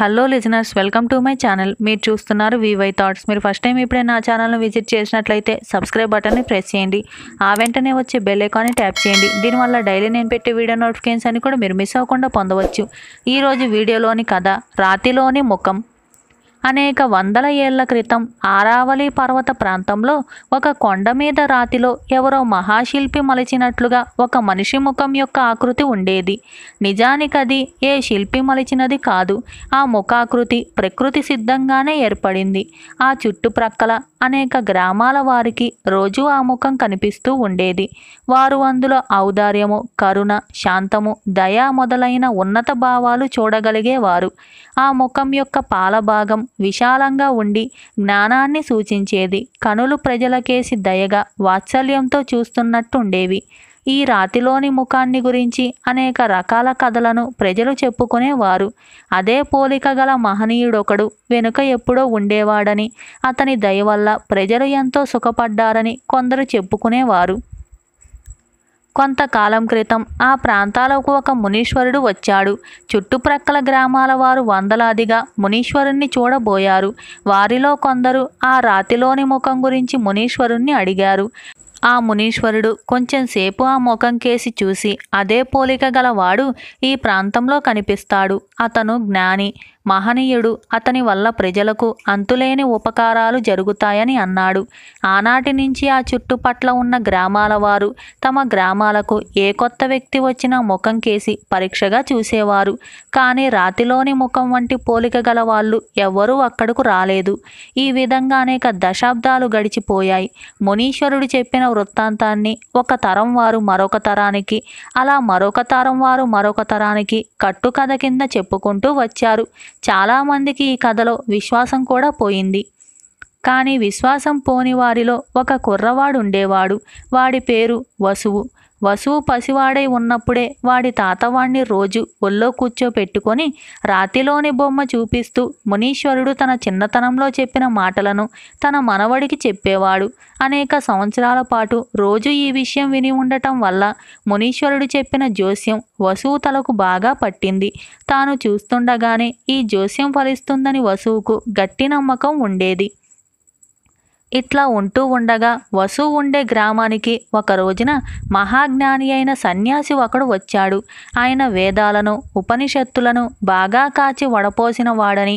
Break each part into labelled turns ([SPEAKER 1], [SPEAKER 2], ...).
[SPEAKER 1] hello listeners welcome to my channel మీరు చూస్తున్నారు వివై థాట్స్ మీరు ఫస్ట్ టైం ఇప్పుడే నా ఛానల్ను విజిట్ చేసినట్లయితే సబ్స్క్రైబ్ బటన్ని ప్రెస్ చేయండి ఆ వెంటనే వచ్చే బెల్ ఐకాన్ని ట్యాప్ చేయండి దీనివల్ల డైలీ నేను పెట్టే వీడియో నోటిఫికేషన్స్ అని కూడా మీరు మిస్ అవ్వకుండా పొందవచ్చు ఈరోజు వీడియోలోని కథ రాతిలోని ముఖం అనేక వందల ఏళ్ల క్రితం ఆరావళి పర్వత ప్రాంతంలో ఒక కొండ మీద రాతిలో ఎవరో మహాశిల్పి మలిచినట్లుగా ఒక మనిషి ముఖం యొక్క ఆకృతి ఉండేది నిజానికది ఏ శిల్పి మలిచినది కాదు ఆ ముఖాకృతి ప్రకృతి సిద్ధంగానే ఏర్పడింది ఆ చుట్టుప్రక్కల అనేక గ్రామాల వారికి రోజు ఆ ముఖం కనిపిస్తూ ఉండేది వారు అందులో ఔదార్యము కరుణ శాంతము దయా మొదలైన ఉన్నత భావాలు చూడగలిగేవారు ఆ ముఖం యొక్క పాలభాగం విశాలంగా ఉండి జ్ఞానాన్ని సూచించేది కనులు ప్రజలకేసి దయగా వాత్సల్యంతో చూస్తున్నట్టుండేవి ఈ రాతిలోని ముఖాన్ని గురించి అనేక రకాల కథలను ప్రజలు చెప్పుకునేవారు అదే పోలిక గల మహనీయుడొకడు వెనుక ఎప్పుడో ఉండేవాడని అతని దయ వల్ల ప్రజలు ఎంతో సుఖపడ్డారని కొందరు చెప్పుకునేవారు కొంతకాలం క్రితం ఆ ప్రాంతాలకు ఒక మునీశ్వరుడు వచ్చాడు చుట్టుప్రక్కల గ్రామాల వారు వందలాదిగా మునీశ్వరుణ్ణి చూడబోయారు వారిలో కొందరు ఆ రాతిలోని ముఖం గురించి మునీశ్వరుణ్ణి అడిగారు ఆ మునీశ్వరుడు కొంచెంసేపు ఆ ముఖం కేసి చూసి అదే పోలిక గలవాడు ఈ ప్రాంతంలో కనిపిస్తాడు అతను జ్ఞాని మహనీయుడు అతని వల్ల ప్రజలకు అంతులేని ఉపకారాలు జరుగుతాయని అన్నాడు ఆనాటి నుంచి ఆ చుట్టుపట్ల ఉన్న గ్రామాల వారు తమ గ్రామాలకు ఏ కొత్త వ్యక్తి వచ్చినా ముఖం కేసి పరీక్షగా చూసేవారు కానీ రాతిలోని ముఖం వంటి పోలిక గల వాళ్ళు ఎవ్వరూ అక్కడకు రాలేదు ఈ విధంగా అనేక దశాబ్దాలు గడిచిపోయాయి మునీశ్వరుడు చెప్పిన వృత్తాంతాన్ని ఒక తరం వారు మరొక తరానికి అలా మరొక తరం వారు మరొక తరానికి కట్టుకథ కింద చెప్పుకుంటూ వచ్చారు చాలామందికి ఈ కథలో విశ్వాసం కూడా పోయింది కానీ విశ్వాసం పోని వారిలో ఒక కుర్రవాడు ఉండేవాడు వాడి పేరు వసువు వసువు పసివాడై ఉన్నప్పుడే వాడి తాతవాణ్ణి రోజు ఒళ్ళో కూర్చోపెట్టుకొని రాతిలోని బొమ్మ చూపిస్తూ మునీశ్వరుడు తన చిన్నతనంలో చెప్పిన మాటలను తన మనవడికి చెప్పేవాడు అనేక సంవత్సరాల పాటు రోజు ఈ విషయం విని ఉండటం వల్ల మునీశ్వరుడు చెప్పిన జోస్యం వసువు తలకు బాగా పట్టింది తాను చూస్తుండగానే ఈ జోస్యం ఫలిస్తుందని వసువుకు గట్టి నమ్మకం ఉండేది ఇట్లా ఉంటూ ఉండగా వసు ఉండే గ్రామానికి ఒక రోజున మహాజ్ఞాని అయిన సన్యాసి ఒకడు వచ్చాడు ఆయన వేదాలను ఉపనిషత్తులను బాగా కాచి వడపోసిన వాడని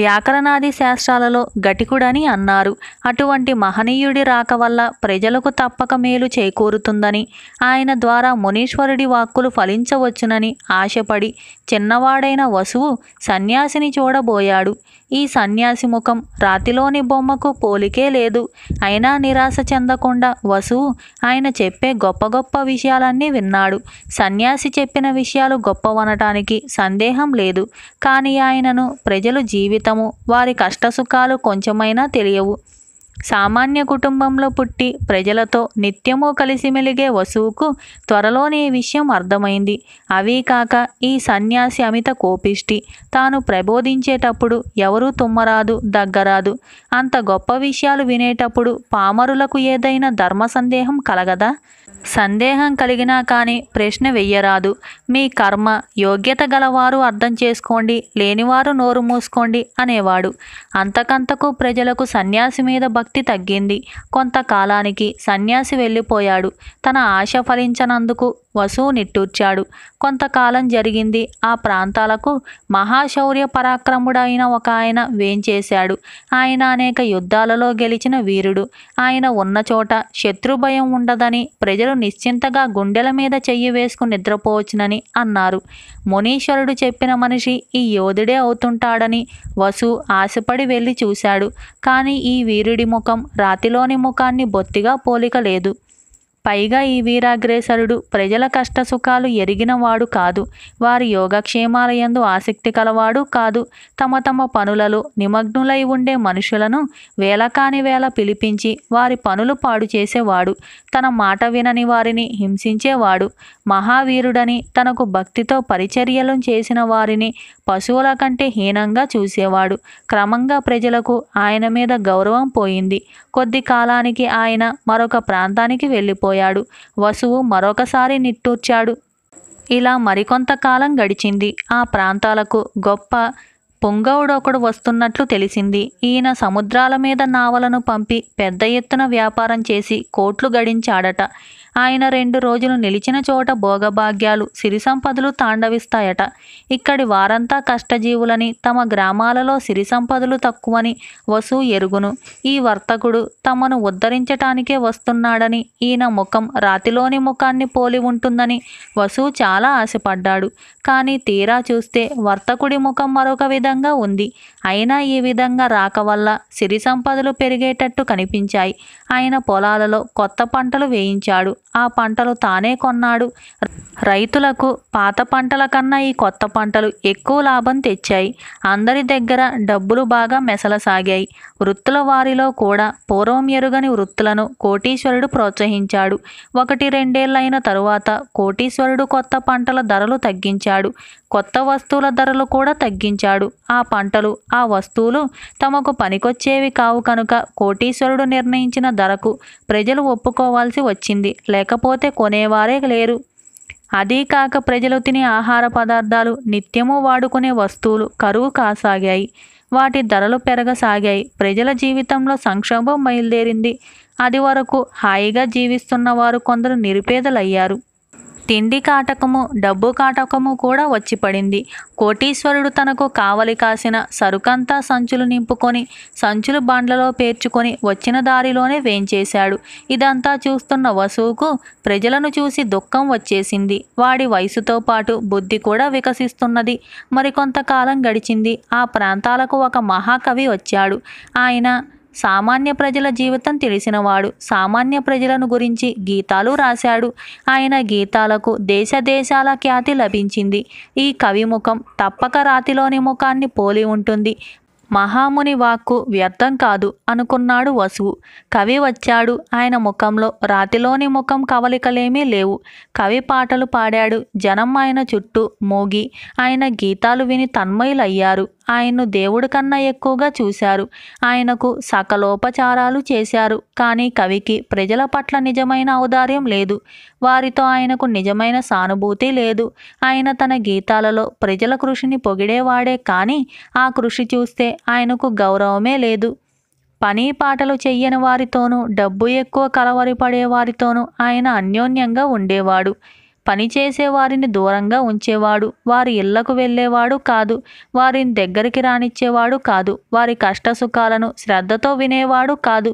[SPEAKER 1] వ్యాకరణాది శాస్త్రాలలో గటికుడని అన్నారు అటువంటి మహనీయుడి రాక వల్ల ప్రజలకు తప్పక మేలు చేకూరుతుందని ఆయన ద్వారా మునీశ్వరుడి వాక్కులు ఫలించవచ్చునని ఆశపడి చిన్నవాడైన వసువు సన్యాసిని చూడబోయాడు ఈ సన్యాసి ముఖం రాతిలోని బొమ్మకు పోలికే లేదు అయినా నిరాశ చెందకుండా వసువు ఆయన చెప్పే గొప్ప గొప్ప విషయాలన్నీ విన్నాడు సన్యాసి చెప్పిన విషయాలు గొప్పవనటానికి సందేహం లేదు కానీ ఆయనను ప్రజలు జీవి జీవితము వారి కష్టసుఖాలు కొంచెమైనా తెలియవు సామాన్య కుటుంబంలో పుట్టి ప్రజలతో నిత్యము కలిసిమెలిగే వసువుకు త్వరలోనే ఈ విషయం అర్థమైంది అవీ కాక ఈ సన్యాసి అమిత కోపిష్టి తాను ప్రబోధించేటప్పుడు ఎవరూ తుమ్మరాదు దగ్గరాదు అంత గొప్ప విషయాలు వినేటప్పుడు పామరులకు ఏదైనా ధర్మ సందేహం కలగదా సందేహం కలిగినా కానీ ప్రశ్న వెయ్యరాదు మీ కర్మ యోగ్యత గలవారు అర్థం చేసుకోండి లేనివారు నోరు మూసుకోండి అనేవాడు అంతకంతకు ప్రజలకు సన్యాసి మీద భక్తి భక్తి తగ్గింది కొంతకాలానికి సన్యాసి వెళ్ళిపోయాడు తన ఆశ ఫలించనందుకు వసువు నిట్టూర్చాడు కొంతకాలం జరిగింది ఆ ప్రాంతాలకు మహాశౌర్య పరాక్రముడైన ఒక ఆయన వేంచేశాడు ఆయన అనేక యుద్ధాలలో గెలిచిన వీరుడు ఆయన ఉన్న చోట శత్రుభయం ఉండదని ప్రజలు నిశ్చింతగా గుండెల మీద చెయ్యి వేసుకుని నిద్రపోవచ్చునని అన్నారు మునీశ్వరుడు చెప్పిన మనిషి ఈ యోధుడే అవుతుంటాడని వసు ఆశపడి వెళ్ళి చూశాడు కానీ ఈ వీరుడి ముఖం రాతిలోని ముఖాన్ని బొత్తిగా పోలిక లేదు పైగా ఈ వీరాగ్రేసరుడు ప్రజల కష్టసుఖాలు ఎరిగినవాడు కాదు వారి యోగక్షేమాలయందు ఆసక్తి కలవాడు కాదు తమ తమ పనులలో నిమగ్నులై ఉండే మనుషులను వేలకాని వేళ పిలిపించి వారి పనులు పాడు చేసేవాడు తన మాట వినని వారిని హింసించేవాడు మహావీరుడని తనకు భక్తితో పరిచర్యలు చేసిన వారిని పశువుల కంటే హీనంగా చూసేవాడు క్రమంగా ప్రజలకు ఆయన మీద గౌరవం పోయింది కొద్ది కాలానికి ఆయన మరొక ప్రాంతానికి వెళ్ళిపో వెళ్ళిపోయాడు వసువు మరొకసారి నిట్టూర్చాడు ఇలా మరికొంతకాలం గడిచింది ఆ ప్రాంతాలకు గొప్ప పొంగవుడొకడు వస్తున్నట్లు తెలిసింది ఈయన సముద్రాల మీద నావలను పంపి పెద్ద ఎత్తున వ్యాపారం చేసి కోట్లు గడించాడట ఆయన రెండు రోజులు నిలిచిన చోట భోగభాగ్యాలు సిరి సంపదలు తాండవిస్తాయట ఇక్కడి వారంతా కష్టజీవులని తమ గ్రామాలలో సిరి సంపదలు తక్కువని వసు ఎరుగును ఈ వర్తకుడు తమను ఉద్ధరించటానికే వస్తున్నాడని ఈయన ముఖం రాతిలోని ముఖాన్ని పోలి ఉంటుందని వసు చాలా ఆశపడ్డాడు కానీ తీరా చూస్తే వర్తకుడి ముఖం మరొక విధంగా ఉంది అయినా ఈ విధంగా రాక వల్ల సిరి సంపదలు పెరిగేటట్టు కనిపించాయి ఆయన పొలాలలో కొత్త పంటలు వేయించాడు ఆ పంటలు తానే కొన్నాడు రైతులకు పాత పంటల కన్నా ఈ కొత్త పంటలు ఎక్కువ లాభం తెచ్చాయి అందరి దగ్గర డబ్బులు బాగా మెసలసాగాయి వృత్తుల వారిలో కూడా పూర్వం ఎరుగని వృత్తులను కోటీశ్వరుడు ప్రోత్సహించాడు ఒకటి రెండేళ్లైన తరువాత కోటీశ్వరుడు కొత్త పంటల ధరలు తగ్గించాడు కొత్త వస్తువుల ధరలు కూడా తగ్గించాడు ఆ పంటలు ఆ వస్తువులు తమకు పనికొచ్చేవి కావు కనుక కోటీశ్వరుడు నిర్ణయించిన ధరకు ప్రజలు ఒప్పుకోవాల్సి వచ్చింది లేకపోతే కొనేవారే లేరు అదీ కాక ప్రజలు తినే ఆహార పదార్థాలు నిత్యము వాడుకునే వస్తువులు కరువు కాసాగాయి వాటి ధరలు పెరగసాగాయి ప్రజల జీవితంలో సంక్షోభం బయలుదేరింది అది వరకు హాయిగా జీవిస్తున్న వారు కొందరు నిరుపేదలయ్యారు తిండి కాటకము డబ్బు కాటకము కూడా వచ్చి పడింది కోటీశ్వరుడు తనకు కావలి కాసిన సరుకంతా సంచులు నింపుకొని సంచులు బండ్లలో పేర్చుకొని వచ్చిన దారిలోనే వేంచేశాడు ఇదంతా చూస్తున్న వసువుకు ప్రజలను చూసి దుఃఖం వచ్చేసింది వాడి వయసుతో పాటు బుద్ధి కూడా వికసిస్తున్నది మరికొంతకాలం గడిచింది ఆ ప్రాంతాలకు ఒక మహాకవి వచ్చాడు ఆయన సామాన్య ప్రజల జీవితం తెలిసినవాడు సామాన్య ప్రజలను గురించి గీతాలు రాశాడు ఆయన గీతాలకు దేశ దేశాల ఖ్యాతి లభించింది ఈ కవి ముఖం తప్పక రాతిలోని ముఖాన్ని పోలి ఉంటుంది మహాముని వాక్కు వ్యర్థం కాదు అనుకున్నాడు వసువు కవి వచ్చాడు ఆయన ముఖంలో రాతిలోని ముఖం కవలికలేమీ లేవు కవి పాటలు పాడాడు జనం ఆయన చుట్టూ మోగి ఆయన గీతాలు విని తన్మయులయ్యారు ఆయన్ను దేవుడి కన్నా ఎక్కువగా చూశారు ఆయనకు సకలోపచారాలు చేశారు కానీ కవికి ప్రజల పట్ల నిజమైన ఔదార్యం లేదు వారితో ఆయనకు నిజమైన సానుభూతి లేదు ఆయన తన గీతాలలో ప్రజల కృషిని పొగిడేవాడే కానీ ఆ కృషి చూస్తే ఆయనకు గౌరవమే లేదు పని పాటలు చెయ్యని వారితోనూ డబ్బు ఎక్కువ కలవరిపడే వారితోనూ ఆయన అన్యోన్యంగా ఉండేవాడు పనిచేసేవారిని దూరంగా ఉంచేవాడు వారి ఇళ్లకు వెళ్ళేవాడు కాదు వారిని దగ్గరికి రానిచ్చేవాడు కాదు వారి కష్టసుఖాలను శ్రద్ధతో వినేవాడు కాదు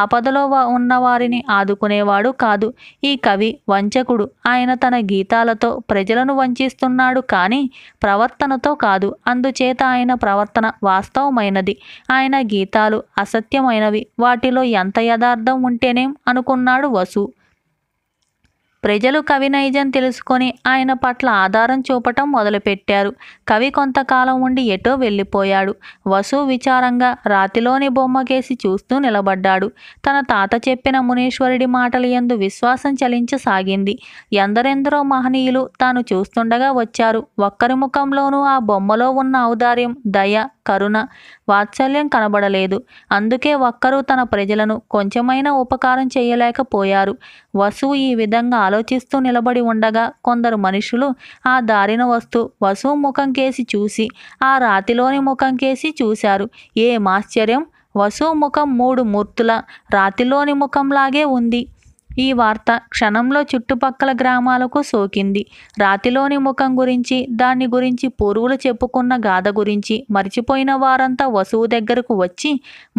[SPEAKER 1] ఆపదలో ఉన్న వారిని ఆదుకునేవాడు కాదు ఈ కవి వంచకుడు ఆయన తన గీతాలతో ప్రజలను వంచిస్తున్నాడు కానీ ప్రవర్తనతో కాదు అందుచేత ఆయన ప్రవర్తన వాస్తవమైనది ఆయన గీతాలు అసత్యమైనవి వాటిలో ఎంత యథార్థం ఉంటేనేం అనుకున్నాడు వసు ప్రజలు కవి నైజం తెలుసుకొని ఆయన పట్ల ఆధారం చూపటం మొదలుపెట్టారు కవి కొంతకాలం ఉండి ఎటో వెళ్ళిపోయాడు వసు విచారంగా రాతిలోని బొమ్మకేసి చూస్తూ నిలబడ్డాడు తన తాత చెప్పిన మునీశ్వరుడి మాటలు ఎందు విశ్వాసం చలించసాగింది ఎందరెందరో మహనీయులు తాను చూస్తుండగా వచ్చారు ఒక్కరి ముఖంలోనూ ఆ బొమ్మలో ఉన్న ఔదార్యం దయ కరుణ వాత్సల్యం కనబడలేదు అందుకే ఒక్కరూ తన ప్రజలను కొంచెమైనా ఉపకారం చేయలేకపోయారు వసు ఈ విధంగా ఆలోచిస్తూ నిలబడి ఉండగా కొందరు మనుషులు ఆ దారిన వస్తూ వసు ముఖం కేసి చూసి ఆ రాతిలోని ముఖం కేసి చూశారు ఏ ఆశ్చర్యం వసు ముఖం మూడు మూర్తుల రాతిలోని ముఖంలాగే ఉంది ఈ వార్త క్షణంలో చుట్టుపక్కల గ్రామాలకు సోకింది రాతిలోని ముఖం గురించి దాన్ని గురించి పూర్వులు చెప్పుకున్న గాథ గురించి మరిచిపోయిన వారంతా వసువు దగ్గరకు వచ్చి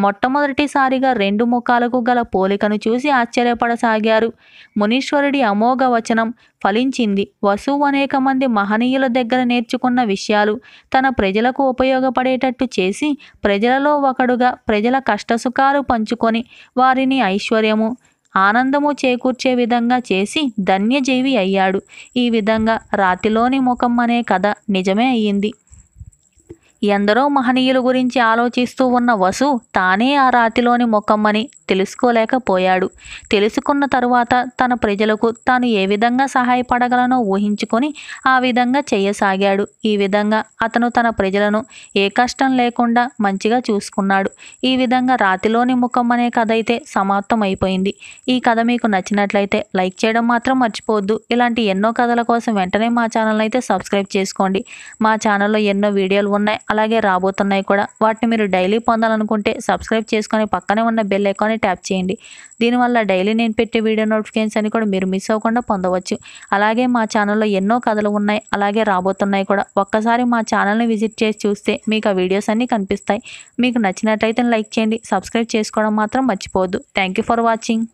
[SPEAKER 1] మొట్టమొదటిసారిగా రెండు ముఖాలకు గల పోలికను చూసి ఆశ్చర్యపడసాగారు మునీశ్వరుడి అమోఘ వచనం ఫలించింది వసువు అనేక మంది మహనీయుల దగ్గర నేర్చుకున్న విషయాలు తన ప్రజలకు ఉపయోగపడేటట్టు చేసి ప్రజలలో ఒకడుగా ప్రజల కష్టసుఖాలు పంచుకొని వారిని ఐశ్వర్యము ఆనందము చేకూర్చే విధంగా చేసి ధన్యజీవి అయ్యాడు ఈ విధంగా రాతిలోని ముఖం అనే కథ నిజమే అయ్యింది ఎందరో మహనీయుల గురించి ఆలోచిస్తూ ఉన్న వసు తానే ఆ రాతిలోని ముఖమ్మని తెలుసుకోలేకపోయాడు తెలుసుకున్న తరువాత తన ప్రజలకు తాను ఏ విధంగా సహాయపడగలనో ఊహించుకొని ఆ విధంగా చేయసాగాడు ఈ విధంగా అతను తన ప్రజలను ఏ కష్టం లేకుండా మంచిగా చూసుకున్నాడు ఈ విధంగా రాతిలోని ముఖం అనే కథ అయితే సమాప్తం అయిపోయింది ఈ కథ మీకు నచ్చినట్లయితే లైక్ చేయడం మాత్రం మర్చిపోవద్దు ఇలాంటి ఎన్నో కథల కోసం వెంటనే మా ఛానల్ అయితే సబ్స్క్రైబ్ చేసుకోండి మా ఛానల్లో ఎన్నో వీడియోలు ఉన్నాయి అలాగే రాబోతున్నాయి కూడా వాటిని మీరు డైలీ పొందాలనుకుంటే సబ్స్క్రైబ్ చేసుకొని పక్కనే ఉన్న బెల్ ఐకాన్ని ట్యాప్ చేయండి దీనివల్ల డైలీ నేను పెట్టే వీడియో నోటిఫికేషన్స్ అని కూడా మీరు మిస్ అవ్వకుండా పొందవచ్చు అలాగే మా ఛానల్లో ఎన్నో కథలు ఉన్నాయి అలాగే రాబోతున్నాయి కూడా ఒక్కసారి మా ఛానల్ని విజిట్ చేసి చూస్తే మీకు ఆ వీడియోస్ అన్నీ కనిపిస్తాయి మీకు నచ్చినట్టయితే లైక్ చేయండి సబ్స్క్రైబ్ చేసుకోవడం మాత్రం మర్చిపోవద్దు థ్యాంక్ ఫర్ వాచింగ్